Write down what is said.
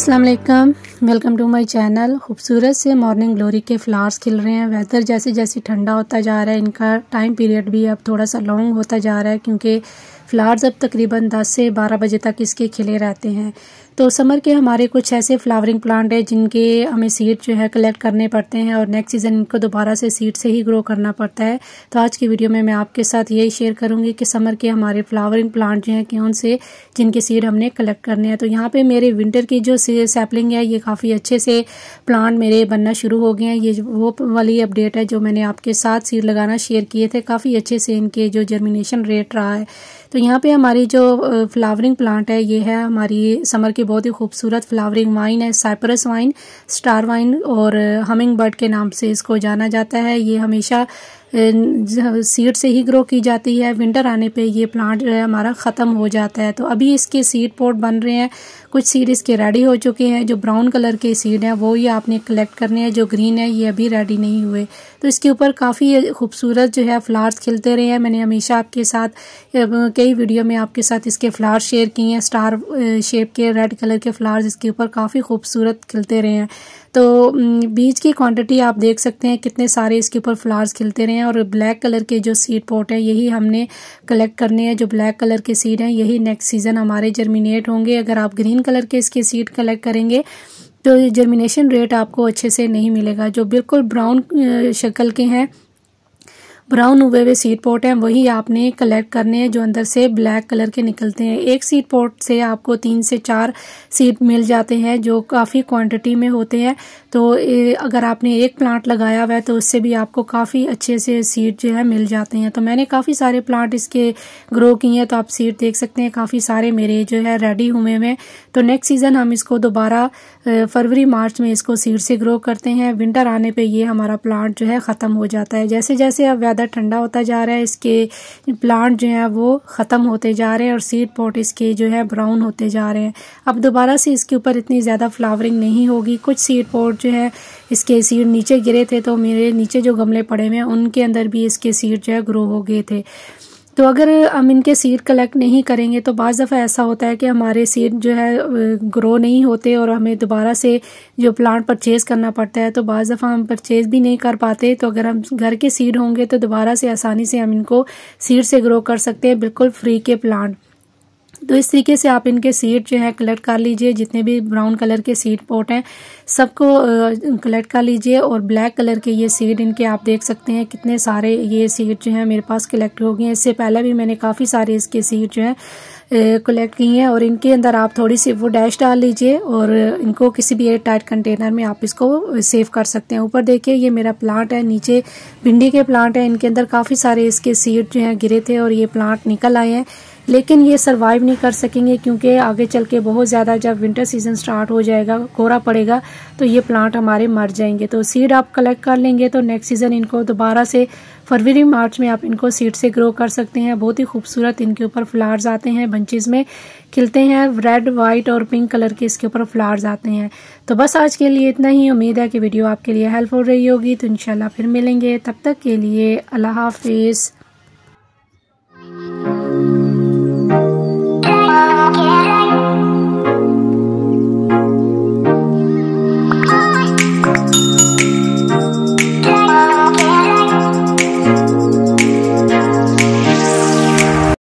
अस्सलाम वालेकुम welcome to my channel खूबसूरत से मॉर्निंग ग्लोरी के फ्लावर्स खिल रहे हैं वेदर जैसे जैसे ठंडा होता जा रहा है इनका टाइम पीरियड भी अब थोड़ा सा लॉन्ग होता जा रहा है क्योंकि फ्लावर्स अब तकरीबन 10 से 12 बजे तक इसके खिले रहते हैं तो समर के हमारे कुछ ऐसे फ्लावरिंग प्लांट है जिनके हमें सीड जो है कलेक्ट करने पड़ते हैं और नेक्स्ट सीज़न इनको दोबारा से सीड से ही ग्रो करना पड़ता है तो आज की वीडियो में मैं आपके साथ यही शेयर करूंगी कि समर के हमारे फ्लावरिंग प्लांट जो हैं कौन से जिनके सीड हमने कलेक्ट करने हैं तो यहाँ पर मेरे विंटर की जो से सैपलिंग है ये काफ़ी अच्छे से प्लांट मेरे बनना शुरू हो गए हैं ये वो वाली अपडेट है जो मैंने आपके साथ सीड लगाना शेयर किए थे काफ़ी अच्छे से इनके जो जर्मिनेशन रेट रहा है तो यहाँ पे हमारी जो फ्लावरिंग प्लांट है ये है हमारी समर की बहुत ही खूबसूरत फ्लावरिंग वाइन है साइप्रस वाइन स्टार वाइन और हमिंग बर्ड के नाम से इसको जाना जाता है ये हमेशा सीड से ही ग्रो की जाती है विंटर आने पे ये प्लांट जो है हमारा ख़त्म हो जाता है तो अभी इसके सीड पोर्ट बन रहे हैं कुछ सीड इसके रेडी हो चुके हैं जो ब्राउन कलर के सीड हैं वो ही आपने कलेक्ट करने हैं जो ग्रीन है ये अभी रेडी नहीं हुए तो इसके ऊपर काफ़ी खूबसूरत जो है फ्लावर्स खिलते रहे हैं मैंने हमेशा आपके साथ कई वीडियो में आपके साथ इसके फ्लावर्स शेयर किए हैं स्टार शेप के रेड कलर के फ्लावर्स इसके ऊपर काफ़ी खूबसूरत खिलते रहे हैं तो बीज की क्वांटिटी आप देख सकते हैं कितने सारे इसके ऊपर फ्लावर्स खिलते रहे हैं और ब्लैक कलर के जो सीड पॉट है यही हमने कलेक्ट करने हैं जो ब्लैक कलर के सीड हैं यही नेक्स्ट सीज़न हमारे जर्मिनेट होंगे अगर आप ग्रीन कलर के इसके सीड कलेक्ट करेंगे तो जर्मिनेशन रेट आपको अच्छे से नहीं मिलेगा जो बिल्कुल ब्राउन शक्ल के हैं ब्राउन हुए हुए सीड पोर्ट हैं वही आपने कलेक्ट करने हैं जो अंदर से ब्लैक कलर के निकलते हैं एक सीड पोट से आपको तीन से चार सीड मिल जाते हैं जो काफ़ी क्वांटिटी में होते हैं तो अगर आपने एक प्लांट लगाया हुआ है तो उससे भी आपको काफ़ी अच्छे से सीड जो है मिल जाते हैं तो मैंने काफ़ी सारे प्लांट इसके ग्रो किए हैं तो आप सीड देख सकते हैं काफ़ी सारे मेरे जो है रेडी हुए हुए तो नेक्स्ट सीज़न हम इसको दोबारा फरवरी मार्च में इसको सीड से ग्रो करते हैं विंटर आने पर ये हमारा प्लांट जो है ख़त्म हो जाता है जैसे जैसे अब ज़्यादा ठंडा होता जा रहा है इसके प्लांट जो है वो ख़त्म होते जा रहे हैं और सीड पॉट इसके जो है ब्राउन होते जा रहे हैं अब दोबारा से इसके ऊपर इतनी ज़्यादा फ्लावरिंग नहीं होगी कुछ सीड पॉट जो है इसके सीड नीचे गिरे थे तो मेरे नीचे जो गमले पड़े हुए हैं उनके अंदर भी इसके सीड जो है ग्रो हो गए थे तो अगर हम इनके सीड कलेक्ट नहीं करेंगे तो बज़ दफ़ा ऐसा होता है कि हमारे सीड जो है ग्रो नहीं होते और हमें दोबारा से जो प्लांट परचेज़ करना पड़ता है तो बज़ दफ़ा हम परचेज़ भी नहीं कर पाते तो अगर हम घर के सीड होंगे तो दोबारा से आसानी से हम इनको सीड से ग्रो कर सकते हैं बिल्कुल फ्री के प्लांट तो इस तरीके से आप इनके सीड जो है कलेक्ट कर लीजिए जितने भी ब्राउन कलर के सीड पॉट हैं सबको कलेक्ट कर लीजिए और ब्लैक कलर के ये सीड इनके आप देख सकते हैं कितने सारे ये सीड जो है मेरे पास कलेक्ट हो गए हैं इससे पहले भी मैंने काफ़ी सारे इसके सीड जो है कलेक्ट की हैं और इनके अंदर आप थोड़ी सी वो डैश डाल लीजिए और इनको किसी भी एयर टाइट कंटेनर में आप इसको सेव कर सकते हैं ऊपर देखिए ये मेरा प्लांट है नीचे भिंडी के प्लांट है इनके अंदर काफ़ी सारे इसके सीड जो हैं गिरे थे और ये प्लांट निकल आए हैं लेकिन ये सर्वाइव नहीं कर सकेंगे क्योंकि आगे चल के बहुत ज़्यादा जब विंटर सीजन स्टार्ट हो जाएगा कोहरा पड़ेगा तो ये प्लांट हमारे मर जाएंगे तो सीड आप कलेक्ट कर लेंगे तो नेक्स्ट सीज़न इनको दोबारा से फरवरी मार्च में आप इनको सीड से ग्रो कर सकते हैं बहुत ही खूबसूरत इनके ऊपर फ्लावर्स आते हैं बंचेज में खिलते हैं रेड वाइट और पिंक कलर के इसके ऊपर फ्लावर्स आते हैं तो बस आज के लिए इतना ही उम्मीद है कि वीडियो आपके लिए हेल्पफुल रही होगी तो इनशाला फिर मिलेंगे तब तक के लिए अल्लाह हाफिज़